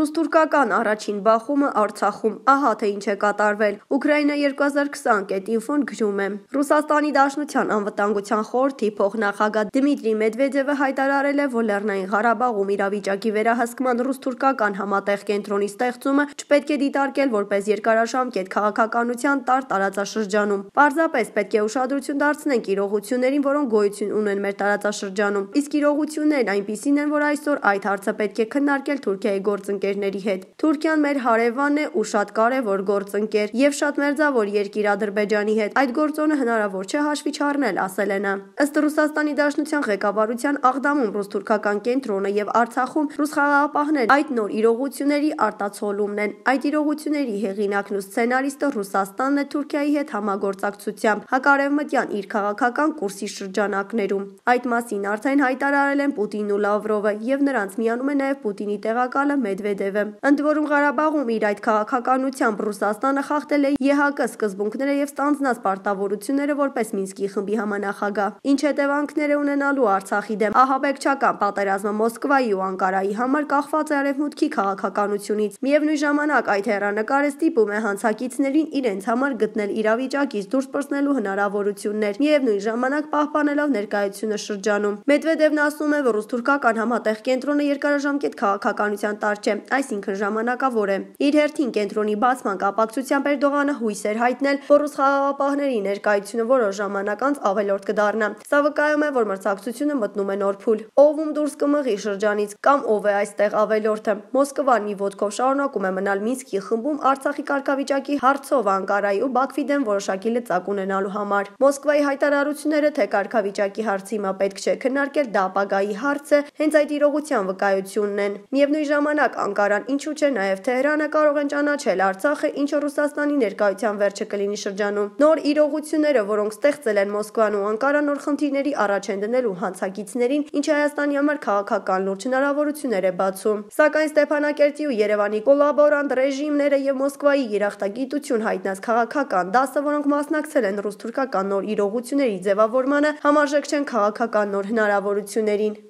Ռուս-թուրքական առաջին բախումը Արցախում, ահա թե ինչ է կատարվել։ Ուկրաինա 2020.info-ն գրում է. Ռուսաստանի Դաշնության անվտանգության խորհրդի փոխնախագահ Դմիտրի Մեդվեդևը հայտարարել է, որ Լեռնային Ղարաբաղում իրավիճակի վերահսկման ռուս-թուրքական համատեղ կենտրոնի ստեղծումը չպետք է դիտարկել որպես երկարաշամկետ քաղաքականության տար տարածաշրջանում։ Պարզապես պետք է ուշադրություն դարձնենք իրողություններին, որոնք գոյություն ունեն մեր տարածաշրջանում։ Իսկ իրողություններն այնպիսին են, որ այսօր այդ հարցը պետք է քննարկել Թուրքիայի գործընկեր ընկերների հետ։ Թուրքիան մեր հարևանն է ու շատ կարևոր գործընկեր եւ շատ մերձավոր երկիր Ադրբեջանի հետ։ Այդ գործոնը հնարավոր չէ հաշվի չառնել, ասել է նա։ Ըստ Ռուսաստանի Դաշնության ղեկավարության Աղդամում ռուս-թուրքական կենտրոնը եւ Արցախում ռուս խաղաղապահներ այդ նոր իրողությունների արտացոլումն են։ Այդ իրողությունների հեղինակն ու սցենարիստը Ռուսաստանն է Թուրքիայի հետ համագործակցությամբ հակարևմտյան իր քաղաքական կուրսի շրջանակներում։ Այդ մասին արդեն հայտարարել են Պուտինն ու Լավրովը եւ նրանց միանում է նաեւ Պուտինի տեղակալը Մեդվեդև։ Մեդվեդևը։ Ընդ որում Ղարաբաղում իր այդ քաղաքականությամբ Ռուսաստանը խախտել է ԵՀԿ սկզբունքները եւ ստանձնած պարտավորությունները որպես Մինսկի խմբի համանախագահ։ Ինչ հետևանքներ է ունենալու Արցախի դեմ ահաբեկչական պատերազմը Մոսկվայի ու Անկարայի համար կախված է արևմուտքի քաղաքականությունից։ Միևնույն ժամանակ այդ հերանեկարը ստիպում է հանցակիցներին իրենց համար գտնել իրավիճակից դուրս պրծնելու հնարավորություններ։ Միևնույն ժամանակ պահպանելով ներկայությունը շրջանում։ Մեդվեդևն ասում է, որ ռուս-թուրքական համատեղ կենտրոնը երկարաժամկետ քաղաքականության տար չէ այսինքն ժամանակավոր է։ Իր հերթին կենտրոնի բացման կապակցությամբ Էրդողանը հույս էր հայտնել, որ ռուս խաղաղապահների ներկայությունը որոշ ժամանակ անց ավելորդ կդառնա։ Սա վկայում է, որ մրցակցությունը մտնում է նոր փուլ։ Ովում դուրս կմղի շրջանից կամ ով է այստեղ ավելորդը։ Մոսկվան մի ոտքով շարունակում է մնալ Մինսկի խմբում Արցախի կարգավիճակի հարցով Անկարայի ու Բաքվի դեմ որոշակի լծակ ունենալու համար։ Մոսկվայի հայտարարությունները թե կարգավիճակի հարցը հիմա պետք չէ քննարկել, դա ապագայի հարց է, հենց այդ իրողության վկայությունն են։ Միևնույն ժամանակ Անկարան Անկարան, ինչու՞ չէ նաև Թեհրանը կարող են ճանաչել Արցախը, ինչը Ռուսաստանի ներկայության վերջը կլինի շրջանում։ Նոր իրողությունները, որոնք ստեղծել են Մոսկվան ու Անկարան նոր խնդիրների առաջ են դնելու հանցագիծներին, ինչը Հայաստանի համար քաղաքական լուրջ հնարավորություններ է բացում։ Սակայն Ստեփանակերտի ու Երևանի կոլաբորանտ ռեժիմները եւ Մոսկվայի երախտագիտություն հայտնած քաղաքական դասը, որոնք մասնակցել են ռուս-թուրքական նոր իրողությունների ձևավորմանը, համարժեք չեն քաղաքական նոր հնարավորություններին։